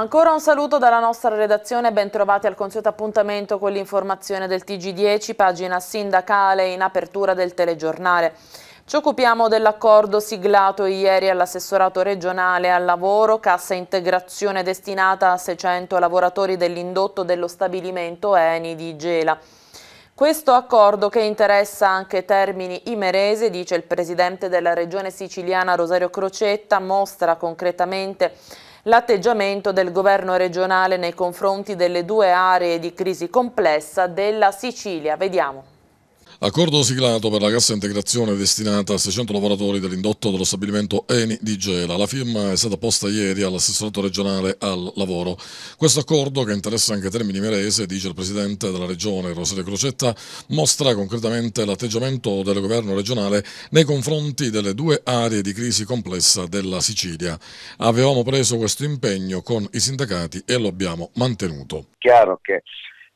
Ancora un saluto dalla nostra redazione, bentrovati al consueto appuntamento con l'informazione del TG10, pagina sindacale in apertura del telegiornale. Ci occupiamo dell'accordo siglato ieri all'assessorato regionale al lavoro, cassa integrazione destinata a 600 lavoratori dell'indotto dello stabilimento Eni di Gela. Questo accordo che interessa anche Termini Imerese, dice il presidente della regione siciliana Rosario Crocetta, mostra concretamente l'atteggiamento del governo regionale nei confronti delle due aree di crisi complessa della Sicilia. Vediamo. Accordo siglato per la cassa integrazione destinata a 600 lavoratori dell'indotto dello stabilimento Eni di Gela. La firma è stata posta ieri all'assessorato regionale al lavoro. Questo accordo, che interessa anche Termini Merese, dice il presidente della regione Rosario Crocetta, mostra concretamente l'atteggiamento del governo regionale nei confronti delle due aree di crisi complessa della Sicilia. Avevamo preso questo impegno con i sindacati e lo abbiamo mantenuto. Chiaro che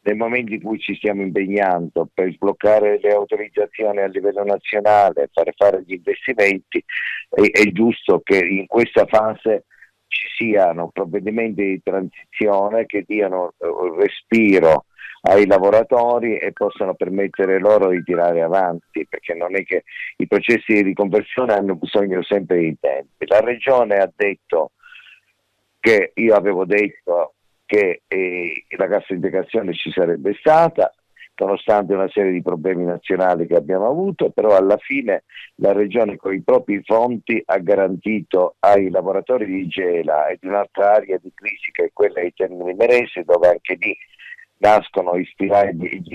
nel momento in cui ci stiamo impegnando per sbloccare le autorizzazioni a livello nazionale, per fare gli investimenti, è, è giusto che in questa fase ci siano provvedimenti di transizione che diano eh, respiro ai lavoratori e possano permettere loro di tirare avanti, perché non è che i processi di riconversione hanno bisogno sempre di tempi. La Regione ha detto che io avevo detto che eh, la cassa integrazione ci sarebbe stata, nonostante una serie di problemi nazionali che abbiamo avuto, però alla fine la Regione con i propri fondi ha garantito ai lavoratori di Gela e di un'altra area di crisi che è quella di Termini Merese, dove anche lì nascono gli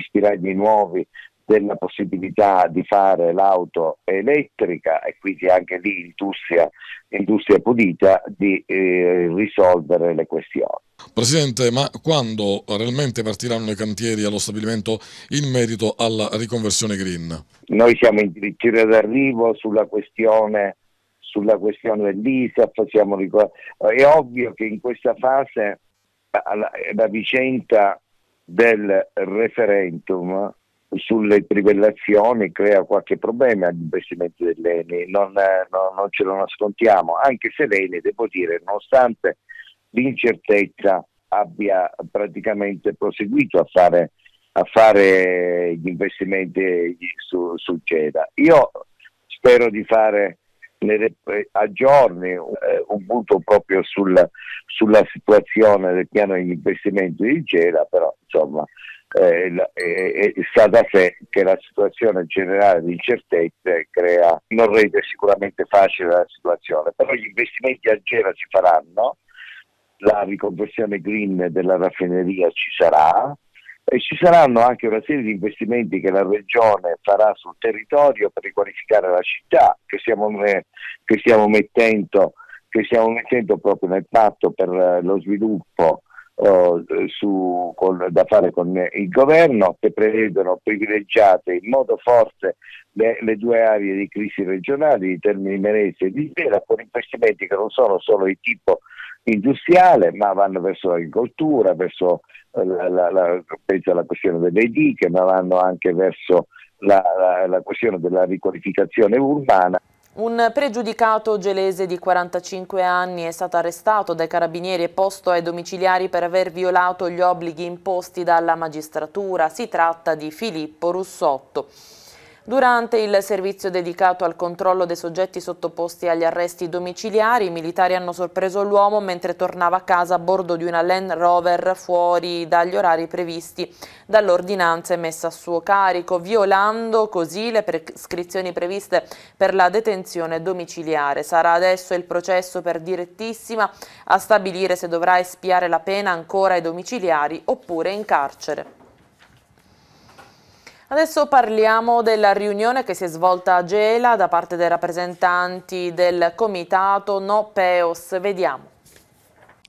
spiragli nuovi della possibilità di fare l'auto elettrica e quindi anche di industria, industria pulita di eh, risolvere le questioni. Presidente, ma quando realmente partiranno i cantieri allo stabilimento in merito alla riconversione green? Noi siamo in dirittura d'arrivo sulla questione, sulla questione dell'ISAF, siamo, è ovvio che in questa fase la, la vicenda del referendum sulle trivellazioni crea qualche problema agli investimenti dell'ENI, non, eh, no, non ce lo nascondiamo, anche se l'ENI, devo dire, nonostante l'incertezza abbia praticamente proseguito a fare, a fare gli investimenti su, su CEDA. Io spero di fare nelle, a giorni eh, un punto proprio sul, sulla situazione del piano degli investimenti di Gela, però insomma eh, è, è stata sé che la situazione generale di incertezze crea, non rende sicuramente facile la situazione, però gli investimenti a Gera si faranno, la riconversione green della raffineria ci sarà e ci saranno anche una serie di investimenti che la regione farà sul territorio per riqualificare la città che stiamo, che stiamo mettendo che stiamo mettendo proprio nel patto per eh, lo sviluppo su, con, da fare con il governo che prevedono privilegiate in modo forte le, le due aree di crisi regionali di Termini merese e di Sera con investimenti che non sono solo di tipo industriale ma vanno verso l'agricoltura, verso eh, la, la, la, penso alla questione delle diche ma vanno anche verso la, la, la, questione della riqualificazione urbana un pregiudicato gelese di 45 anni è stato arrestato dai carabinieri e posto ai domiciliari per aver violato gli obblighi imposti dalla magistratura. Si tratta di Filippo Russotto. Durante il servizio dedicato al controllo dei soggetti sottoposti agli arresti domiciliari, i militari hanno sorpreso l'uomo mentre tornava a casa a bordo di una Land Rover fuori dagli orari previsti dall'ordinanza emessa a suo carico, violando così le prescrizioni previste per la detenzione domiciliare. Sarà adesso il processo per direttissima a stabilire se dovrà espiare la pena ancora ai domiciliari oppure in carcere. Adesso parliamo della riunione che si è svolta a Gela da parte dei rappresentanti del comitato No Peos. Vediamo.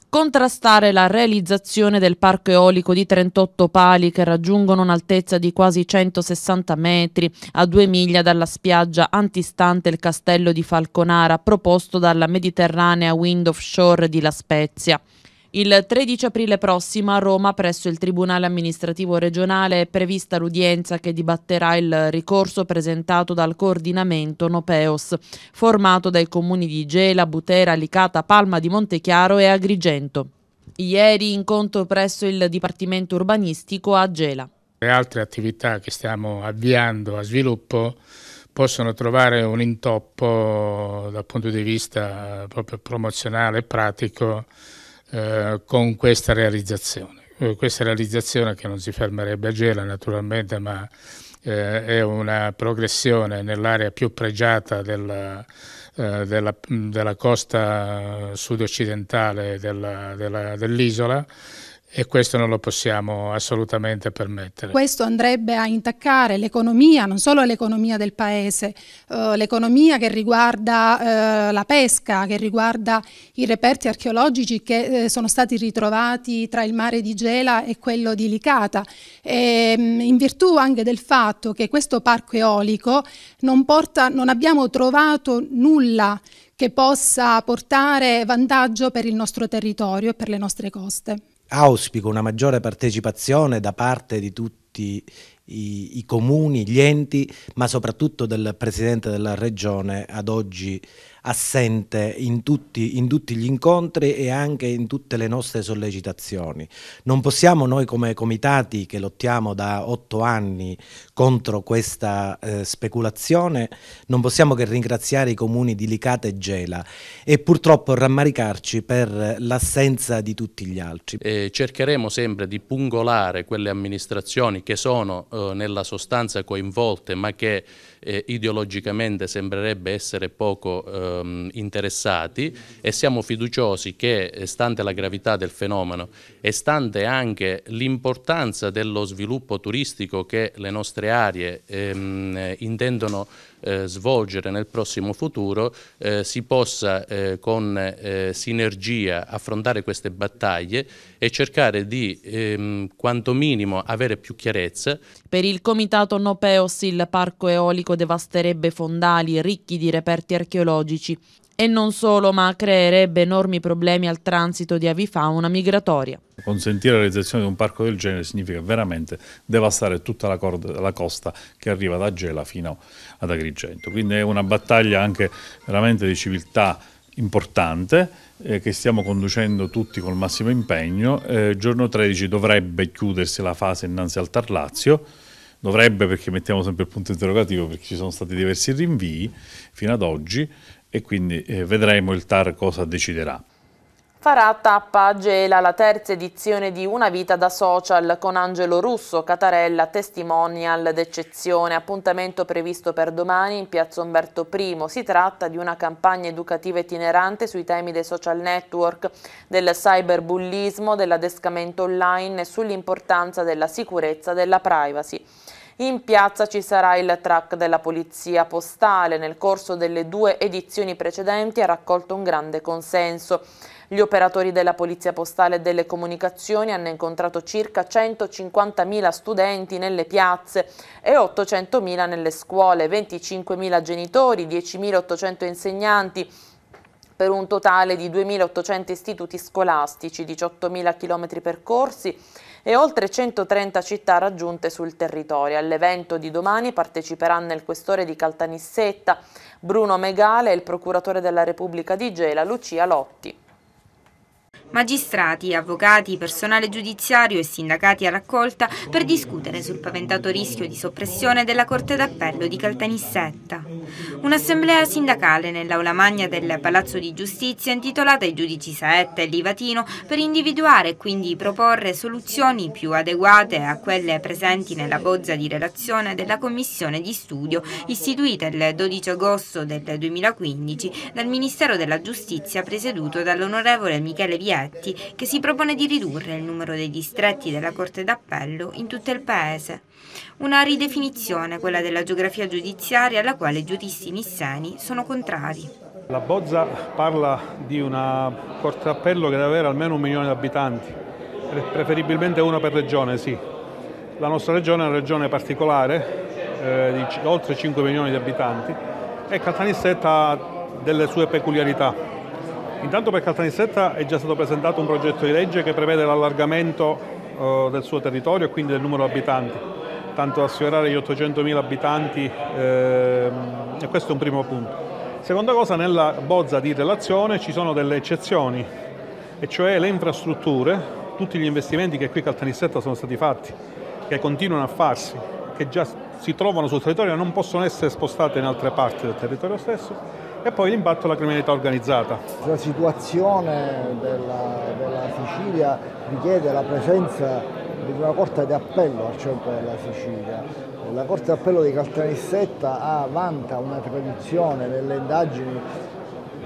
Contrastare la realizzazione del parco eolico di 38 pali che raggiungono un'altezza di quasi 160 metri a due miglia dalla spiaggia antistante il castello di Falconara proposto dalla Mediterranea Wind Offshore di La Spezia. Il 13 aprile prossimo a Roma, presso il Tribunale amministrativo regionale, è prevista l'udienza che dibatterà il ricorso presentato dal coordinamento Nopeos, formato dai comuni di Gela, Butera, Licata, Palma di Montechiaro e Agrigento. Ieri incontro presso il Dipartimento Urbanistico a Gela. Le altre attività che stiamo avviando a sviluppo possono trovare un intoppo dal punto di vista proprio promozionale e pratico eh, con questa realizzazione. Eh, questa realizzazione che non si fermerebbe a Gela naturalmente, ma eh, è una progressione nell'area più pregiata della, della, della costa sud-occidentale dell'isola e questo non lo possiamo assolutamente permettere. Questo andrebbe a intaccare l'economia, non solo l'economia del paese, eh, l'economia che riguarda eh, la pesca, che riguarda i reperti archeologici che eh, sono stati ritrovati tra il mare di Gela e quello di Licata, e, ehm, in virtù anche del fatto che questo parco eolico non, porta, non abbiamo trovato nulla che possa portare vantaggio per il nostro territorio e per le nostre coste auspico una maggiore partecipazione da parte di tutti i, i comuni, gli enti, ma soprattutto del Presidente della Regione ad oggi assente in tutti, in tutti, gli incontri e anche in tutte le nostre sollecitazioni. Non possiamo noi come comitati che lottiamo da otto anni contro questa eh, speculazione, non possiamo che ringraziare i comuni di Licata e Gela e purtroppo rammaricarci per l'assenza di tutti gli altri. Eh, cercheremo sempre di pungolare quelle amministrazioni che sono eh, nella sostanza coinvolte ma che eh, ideologicamente sembrerebbe essere poco ehm, interessati e siamo fiduciosi che, eh, stante la gravità del fenomeno e stante anche l'importanza dello sviluppo turistico che le nostre aree ehm, eh, intendono eh, svolgere nel prossimo futuro eh, si possa eh, con eh, sinergia affrontare queste battaglie e cercare di ehm, quanto minimo avere più chiarezza. Per il comitato Nopeos il parco eolico devasterebbe fondali ricchi di reperti archeologici e non solo, ma creerebbe enormi problemi al transito di avifauna migratoria. Consentire la realizzazione di un parco del genere significa veramente devastare tutta la, corda, la costa che arriva da Gela fino ad Agrigento. Quindi è una battaglia anche veramente di civiltà importante eh, che stiamo conducendo tutti col massimo impegno. Eh, giorno 13 dovrebbe chiudersi la fase innanzi al Tarlazio dovrebbe perché mettiamo sempre il punto interrogativo perché ci sono stati diversi rinvii fino ad oggi e quindi eh, vedremo il TAR cosa deciderà. Farà tappa a Gela la terza edizione di Una vita da social con Angelo Russo, Catarella, testimonial d'eccezione, appuntamento previsto per domani in piazza Umberto I. Si tratta di una campagna educativa itinerante sui temi dei social network, del cyberbullismo, dell'adescamento online e sull'importanza della sicurezza della privacy. In piazza ci sarà il track della Polizia Postale. Nel corso delle due edizioni precedenti ha raccolto un grande consenso. Gli operatori della Polizia Postale e delle Comunicazioni hanno incontrato circa 150.000 studenti nelle piazze e 800.000 nelle scuole, 25.000 genitori, 10.800 insegnanti, per un totale di 2.800 istituti scolastici, 18.000 km percorsi e oltre 130 città raggiunte sul territorio. All'evento di domani parteciperanno il questore di Caltanissetta, Bruno Megale e il procuratore della Repubblica di Gela, Lucia Lotti. Magistrati, avvocati, personale giudiziario e sindacati a raccolta per discutere sul paventato rischio di soppressione della Corte d'Appello di Caltanissetta. Un'assemblea sindacale nell'aula magna del Palazzo di Giustizia intitolata ai giudici Saetta e Livatino per individuare e quindi proporre soluzioni più adeguate a quelle presenti nella bozza di relazione della Commissione di studio istituita il 12 agosto del 2015 dal Ministero della Giustizia presieduto dall'onorevole Michele Vieri distretti, che si propone di ridurre il numero dei distretti della Corte d'Appello in tutto il Paese. Una ridefinizione, quella della geografia giudiziaria, alla quale i giuristi nisseni sono contrari. La Bozza parla di una Corte d'Appello che deve avere almeno un milione di abitanti, preferibilmente una per regione, sì. La nostra regione è una regione particolare, eh, di oltre 5 milioni di abitanti, e Caltanissetta ha delle sue peculiarità. Intanto per Caltanissetta è già stato presentato un progetto di legge che prevede l'allargamento eh, del suo territorio e quindi del numero di abitanti, tanto da sfiorare gli 800.000 abitanti eh, e questo è un primo punto. Seconda cosa, nella bozza di relazione ci sono delle eccezioni, e cioè le infrastrutture, tutti gli investimenti che qui a Caltanissetta sono stati fatti, che continuano a farsi, che già si trovano sul territorio e non possono essere spostate in altre parti del territorio stesso, e poi l'impatto della criminalità organizzata. La situazione della, della Sicilia richiede la presenza di una corte d'appello al centro della Sicilia. La Corte d'Appello di Caltanissetta ha, vanta una tradizione nelle indagini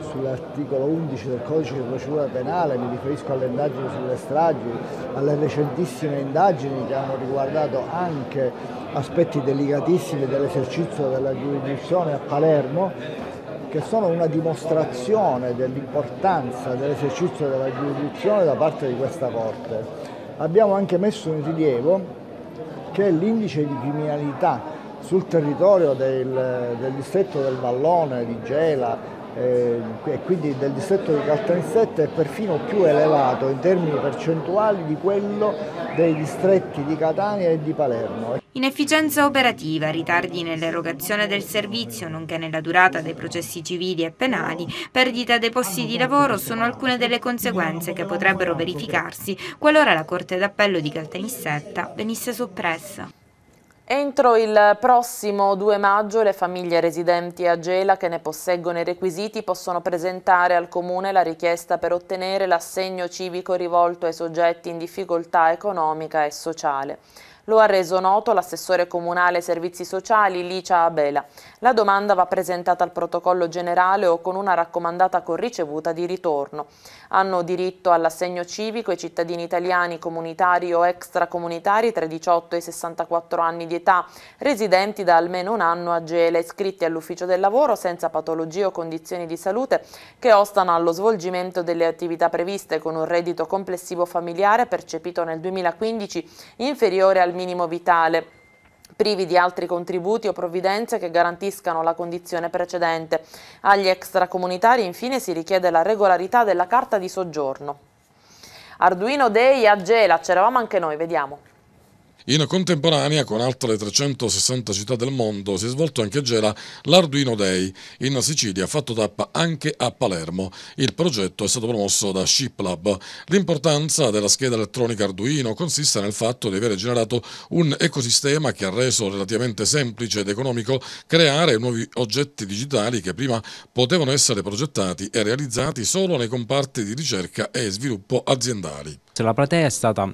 sull'articolo 11 del codice di procedura penale, mi riferisco alle indagini sulle stragi, alle recentissime indagini che hanno riguardato anche aspetti delicatissimi dell'esercizio della giurisdizione a Palermo che sono una dimostrazione dell'importanza dell'esercizio della giurisdizione da parte di questa Corte. Abbiamo anche messo in rilievo che l'indice di criminalità sul territorio del, del distretto del Vallone, di Gela eh, e quindi del distretto di Caltanissette è perfino più elevato in termini percentuali di quello dei distretti di Catania e di Palermo. Inefficienza operativa, ritardi nell'erogazione del servizio, nonché nella durata dei processi civili e penali, perdita dei posti di lavoro sono alcune delle conseguenze che potrebbero verificarsi qualora la Corte d'Appello di Caltanissetta venisse soppressa. Entro il prossimo 2 maggio le famiglie residenti a Gela che ne posseggono i requisiti possono presentare al Comune la richiesta per ottenere l'assegno civico rivolto ai soggetti in difficoltà economica e sociale. Lo ha reso noto l'assessore comunale servizi sociali Licia Abela. La domanda va presentata al protocollo generale o con una raccomandata con ricevuta di ritorno. Hanno diritto all'assegno civico i cittadini italiani comunitari o extracomunitari tra i 18 e i 64 anni di età, residenti da almeno un anno a Gela, iscritti all'ufficio del lavoro senza patologie o condizioni di salute che ostano allo svolgimento delle attività previste con un reddito complessivo familiare percepito nel 2015 inferiore al al minimo vitale privi di altri contributi o provvidenze che garantiscano la condizione precedente. Agli extracomunitari infine si richiede la regolarità della carta di soggiorno. Arduino Day a Gela, c'eravamo anche noi, vediamo. In contemporanea con altre 360 città del mondo si è svolto anche a Gela l'Arduino Day. In Sicilia fatto tappa anche a Palermo. Il progetto è stato promosso da ShipLab. L'importanza della scheda elettronica Arduino consiste nel fatto di aver generato un ecosistema che ha reso relativamente semplice ed economico creare nuovi oggetti digitali che prima potevano essere progettati e realizzati solo nei comparti di ricerca e sviluppo aziendali. La platea è stata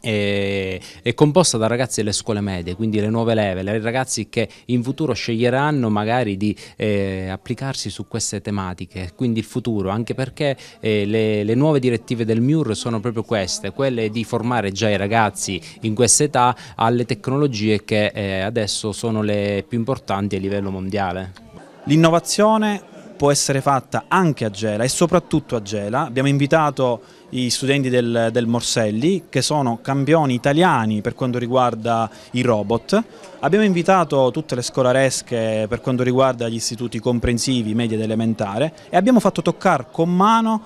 è composta da ragazzi delle scuole medie, quindi le nuove leve, i ragazzi che in futuro sceglieranno magari di eh, applicarsi su queste tematiche, quindi il futuro, anche perché eh, le, le, nuove direttive del MIUR sono proprio queste, quelle di formare già i ragazzi in questa età alle tecnologie che eh, adesso sono le più importanti a livello mondiale. L'innovazione può essere fatta anche a Gela e soprattutto a Gela. Abbiamo invitato i studenti del, del, Morselli che sono campioni italiani per quanto riguarda i robot. Abbiamo invitato tutte le scolaresche per quanto riguarda gli istituti comprensivi, media ed elementare e abbiamo fatto toccare con mano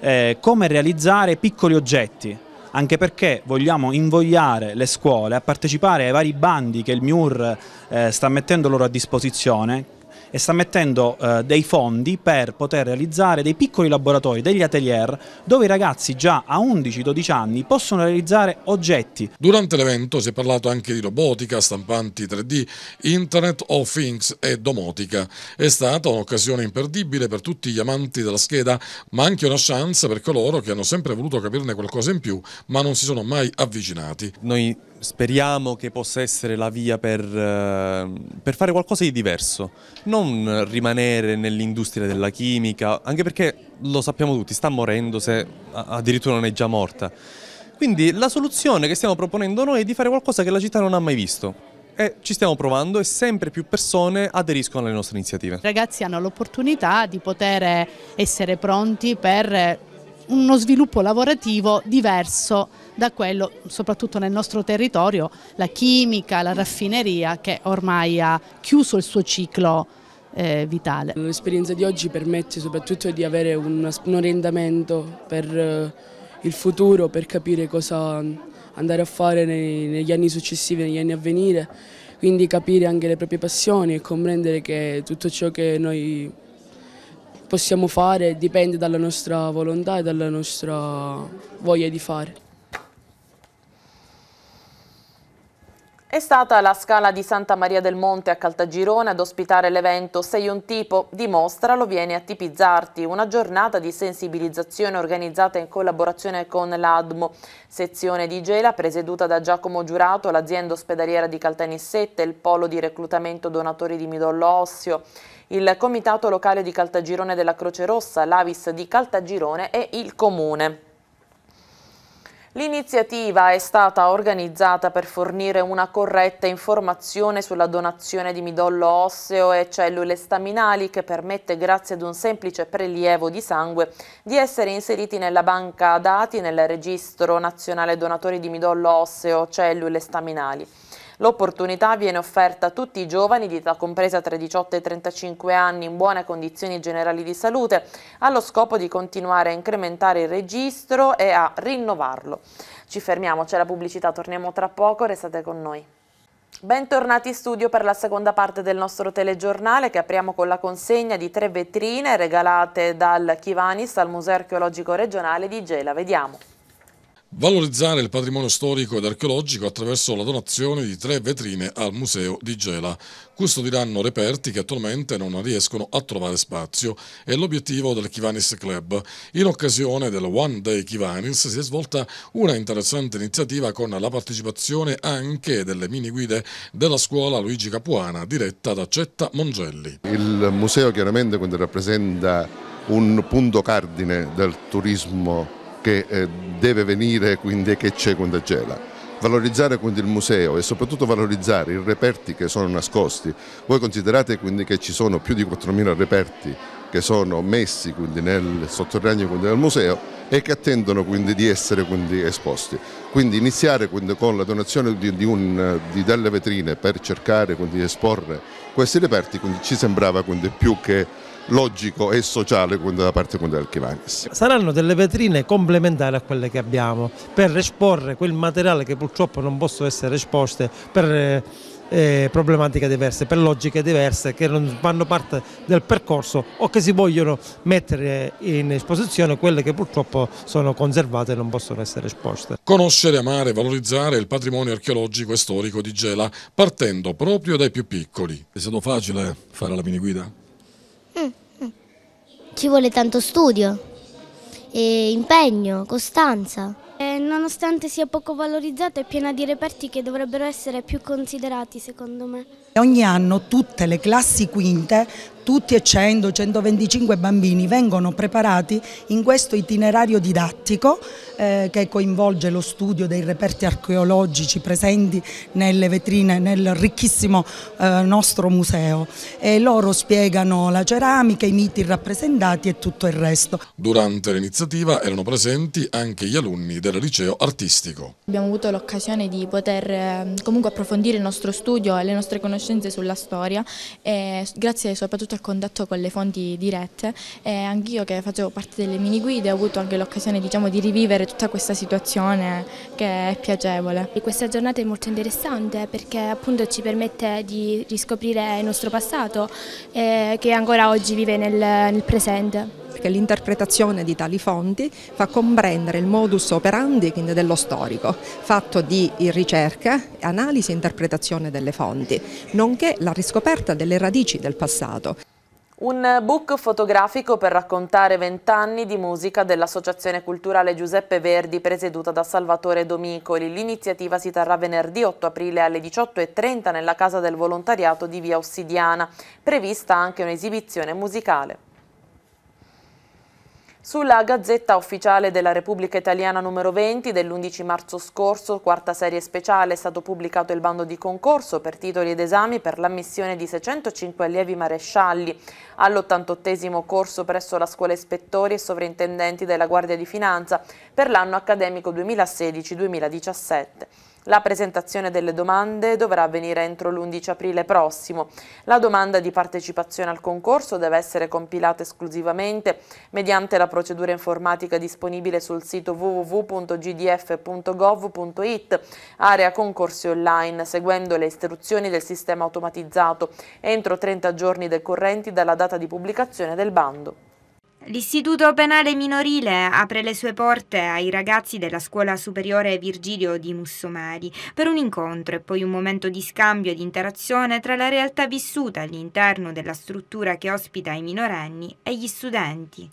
eh, come realizzare piccoli oggetti anche perché vogliamo invogliare le scuole a partecipare ai vari bandi che il MIUR eh, sta mettendo loro a disposizione e sta mettendo eh, dei fondi per poter realizzare dei piccoli laboratori, degli atelier, dove i ragazzi già a 11-12 anni possono realizzare oggetti. Durante l'evento si è parlato anche di robotica, stampanti 3D, Internet of Things e domotica. È stata un'occasione imperdibile per tutti gli amanti della scheda, ma anche una chance per coloro che hanno sempre voluto capirne qualcosa in più, ma non si sono mai avvicinati. Noi speriamo che possa essere la via per, eh, per fare qualcosa di diverso, non rimanere nell'industria della chimica, anche perché lo sappiamo tutti, sta morendo se addirittura non è già morta. Quindi la soluzione che stiamo proponendo noi è di fare qualcosa che la città non ha mai visto. E ci stiamo provando e sempre più persone aderiscono alle nostre iniziative. I ragazzi hanno l'opportunità di poter essere pronti per uno sviluppo lavorativo diverso da quello, soprattutto nel nostro territorio, la chimica, la raffineria che ormai ha chiuso il suo ciclo eh, vitale. L'esperienza di oggi permette soprattutto di avere un, un orientamento per eh, il futuro, per capire cosa andare a fare nei, negli anni successivi, negli anni a venire, quindi capire anche le proprie passioni e comprendere che tutto ciò che noi possiamo fare dipende dalla nostra volontà e dalla nostra voglia di fare. È stata la Scala di Santa Maria del Monte a Caltagirone ad ospitare l'evento Sei un tipo, dimostralo, vieni a tipizzarti, una giornata di sensibilizzazione organizzata in collaborazione con l'ADMO, sezione di Gela presieduta da Giacomo Giurato, l'azienda ospedaliera di Caltanissette, il polo di reclutamento donatori di midollo osseo, il comitato locale di Caltagirone della Croce Rossa, l'Avis di Caltagirone e il comune. L'iniziativa è stata organizzata per fornire una corretta informazione sulla donazione di midollo osseo e cellule staminali che permette grazie ad un semplice prelievo di sangue di essere inseriti nella banca dati nel registro nazionale donatori di midollo osseo cellule staminali. L'opportunità viene offerta a tutti i giovani di età compresa tra i 18 e i 35 anni in buone condizioni generali di salute, allo scopo di continuare a incrementare il registro e a rinnovarlo. Ci fermiamo, c'è la pubblicità, torniamo tra poco, restate con noi. Bentornati in studio per la seconda parte del nostro telegiornale che apriamo con la consegna di tre vetrine regalate dal Chivanis al Museo Archeologico Regionale di Gela. Vediamo valorizzare il patrimonio storico ed archeologico attraverso la donazione di tre vetrine al Museo di Gela. Custodiranno reperti che attualmente non riescono a trovare spazio. È l'obiettivo del Kivanis Club. In occasione del One Day Kivanis si è svolta una interessante iniziativa con la partecipazione anche delle mini guide della scuola Luigi Capuana, diretta da Cetta Mongelli. Il museo chiaramente quindi rappresenta un punto cardine del turismo che eh, deve venire quindi che c'è quando gela. Valorizzare quindi il museo e soprattutto valorizzare i reperti che sono nascosti. Voi considerate quindi che ci sono più di 4.000 reperti che sono messi quindi nel sotterraneo quindi del museo e che attendono quindi di essere quindi esposti. Quindi iniziare quindi con la donazione di, di, un, di, delle vetrine per cercare quindi di esporre questi reperti quindi ci sembrava quindi più che logico e sociale da parte del Chivanis. Saranno delle vetrine complementari a quelle che abbiamo per esporre quel materiale che purtroppo non possono essere esposte per eh, eh, problematiche diverse, per logiche diverse che non fanno parte del percorso o che si vogliono mettere in esposizione quelle che purtroppo sono conservate e non possono essere esposte. Conoscere, amare e valorizzare il patrimonio archeologico e storico di Gela partendo proprio dai più piccoli. È stato facile fare la miniguida? ci vuole tanto studio, e impegno, costanza. Eh, nonostante sia poco valorizzata, è piena di reperti che dovrebbero essere più considerati secondo me. Ogni anno tutte le classi quinte, tutti e 100, 125 bambini vengono preparati in questo itinerario didattico eh, che coinvolge lo studio dei reperti archeologici presenti nelle vetrine, nel ricchissimo eh, nostro museo. E loro spiegano la ceramica, i miti rappresentati e tutto il resto. Durante l'iniziativa erano presenti anche gli alunni della ricerca liceo artistico. Abbiamo avuto l'occasione di poter ehm, comunque approfondire il nostro studio e le nostre conoscenze sulla storia grazie soprattutto al contatto con le fonti dirette e anch'io che facevo parte delle mini guide ho avuto anche l'occasione diciamo, di rivivere tutta questa situazione che è piacevole. E questa giornata è molto interessante perché appunto ci permette di riscoprire il nostro passato eh, che ancora oggi vive nel, nel presente perché l'interpretazione di tali fonti fa comprendere il modus operandi dello storico, fatto di ricerca, analisi e interpretazione delle fonti, nonché la riscoperta delle radici del passato. Un book fotografico per raccontare vent'anni di musica dell'Associazione Culturale Giuseppe Verdi presieduta da Salvatore Domicoli. L'iniziativa si terrà venerdì 8 aprile alle 18.30 nella Casa del Volontariato di Via Ossidiana, prevista anche un'esibizione musicale. Sulla Gazzetta Ufficiale della Repubblica Italiana numero 20 dell'11 marzo scorso, quarta serie speciale, è stato pubblicato il bando di concorso per titoli ed esami per l'ammissione di 605 allievi marescialli all'88 corso presso la Scuola Ispettori e Sovrintendenti della Guardia di Finanza per l'anno accademico 2016-2017. La presentazione delle domande dovrà avvenire entro l'11 aprile prossimo. La domanda di partecipazione al concorso deve essere compilata esclusivamente mediante la procedura informatica disponibile sul sito www.gdf.gov.it, area concorsi online, seguendo le istruzioni del sistema automatizzato entro 30 giorni decorrenti dalla data di pubblicazione del bando. L'istituto penale minorile apre le sue porte ai ragazzi della scuola superiore Virgilio di Mussomari per un incontro e poi un momento di scambio e di interazione tra la realtà vissuta all'interno della struttura che ospita i minorenni e gli studenti.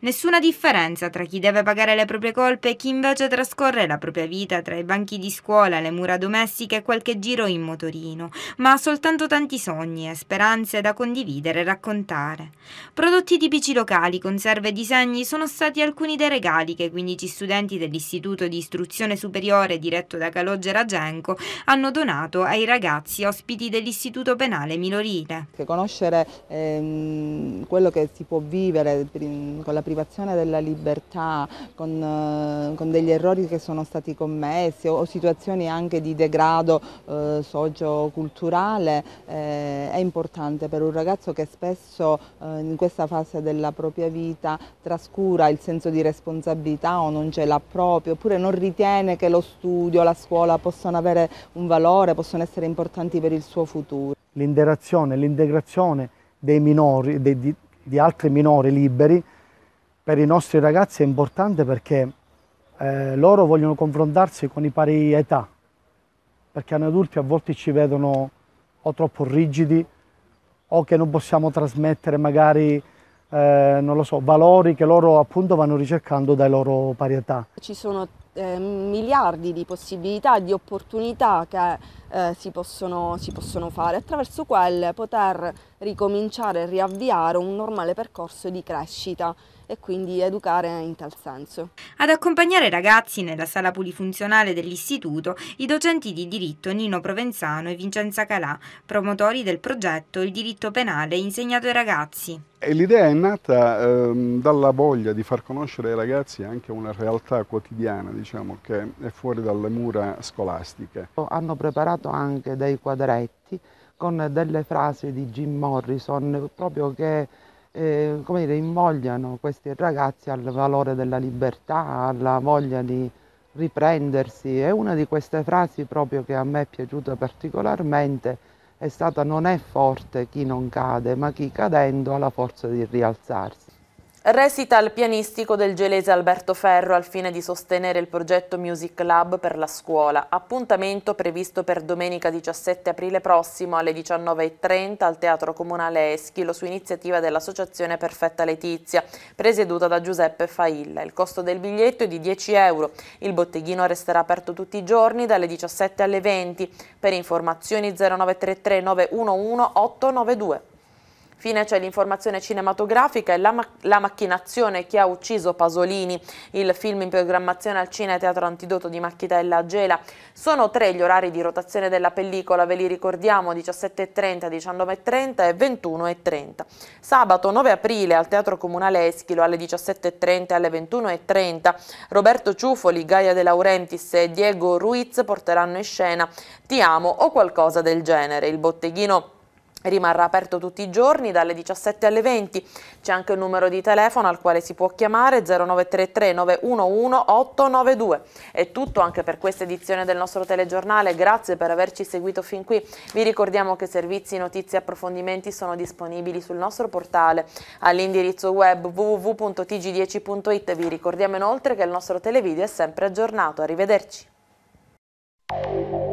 Nessuna differenza tra chi deve pagare le proprie colpe e chi invece trascorre la propria vita tra i banchi di scuola, le mura domestiche e qualche giro in motorino, ma soltanto tanti sogni e speranze da condividere e raccontare. Prodotti tipici locali, conserve e disegni sono stati alcuni dei regali che 15 studenti dell'Istituto di Istruzione Superiore diretto da Calogero Genco hanno donato ai ragazzi ospiti dell'Istituto Penale Milorile. Conoscere ehm, quello che si può vivere con la alla privazione della libertà, con, eh, con, degli errori che sono stati commessi o, situazioni anche di degrado eh, socio-culturale, eh, è importante per un ragazzo che spesso eh, in questa fase della propria vita trascura il senso di responsabilità o non ce l'ha proprio, oppure non ritiene che lo studio, la scuola possano avere un valore, possono essere importanti per il suo futuro. L'interazione, l'integrazione dei minori, dei, di, di altri minori liberi per i nostri ragazzi è importante perché eh, loro vogliono confrontarsi con i pari età, perché noi adulti a volte ci vedono o troppo rigidi o che non possiamo trasmettere magari eh, non lo so, valori che loro appunto vanno ricercando dai loro pari età. Ci sono eh, miliardi di possibilità, di opportunità che eh, si, possono, si, possono, fare, attraverso quelle poter ricominciare e riavviare un normale percorso di crescita e quindi educare in tal senso. Ad accompagnare i ragazzi nella sala polifunzionale dell'istituto i docenti di diritto Nino Provenzano e Vincenza Calà, promotori del progetto Il diritto penale insegnato ai ragazzi. L'idea è nata ehm, dalla voglia di far conoscere ai ragazzi anche una realtà quotidiana, diciamo, che è fuori dalle mura scolastiche. Hanno preparato anche dei quadretti con delle frasi di Jim Morrison, proprio che eh, come dire, invogliano questi ragazzi al valore della libertà, alla voglia di riprendersi e una di queste frasi proprio che a me è piaciuta particolarmente è stata non è forte chi non cade, ma chi cadendo ha la forza di rialzarsi. Recital pianistico del gelese Alberto Ferro al fine di sostenere il progetto Music Lab per la scuola. Appuntamento previsto per domenica 17 aprile prossimo alle 19.30 al Teatro Comunale Eschilo su iniziativa dell'Associazione Perfetta Letizia, presieduta da Giuseppe Failla. Il costo del biglietto è di 10 euro. Il botteghino resterà aperto tutti i giorni dalle 17 alle 20. Per informazioni 0933 911 892. Fine c'è l'informazione cinematografica e la, ma la, macchinazione che ha ucciso Pasolini, il film in programmazione al Cine Teatro Antidoto di Macchitella Gela. Sono tre gli orari di rotazione della pellicola, ve li ricordiamo, 17.30, 19.30 e 21.30. Sabato 9 aprile al Teatro Comunale Eschilo alle 17.30 e alle 21.30 Roberto Ciufoli, Gaia De Laurentiis e Diego Ruiz porteranno in scena Ti amo o qualcosa del genere. Il botteghino Rimarrà aperto tutti i giorni dalle 17 alle 20. C'è anche un numero di telefono al quale si può chiamare 0933 911 892. È tutto anche per questa edizione del nostro telegiornale. Grazie per averci seguito fin qui. Vi ricordiamo che servizi, notizie e approfondimenti sono disponibili sul nostro portale all'indirizzo web www.tg10.it. Vi ricordiamo inoltre che il nostro televideo è sempre aggiornato. Arrivederci.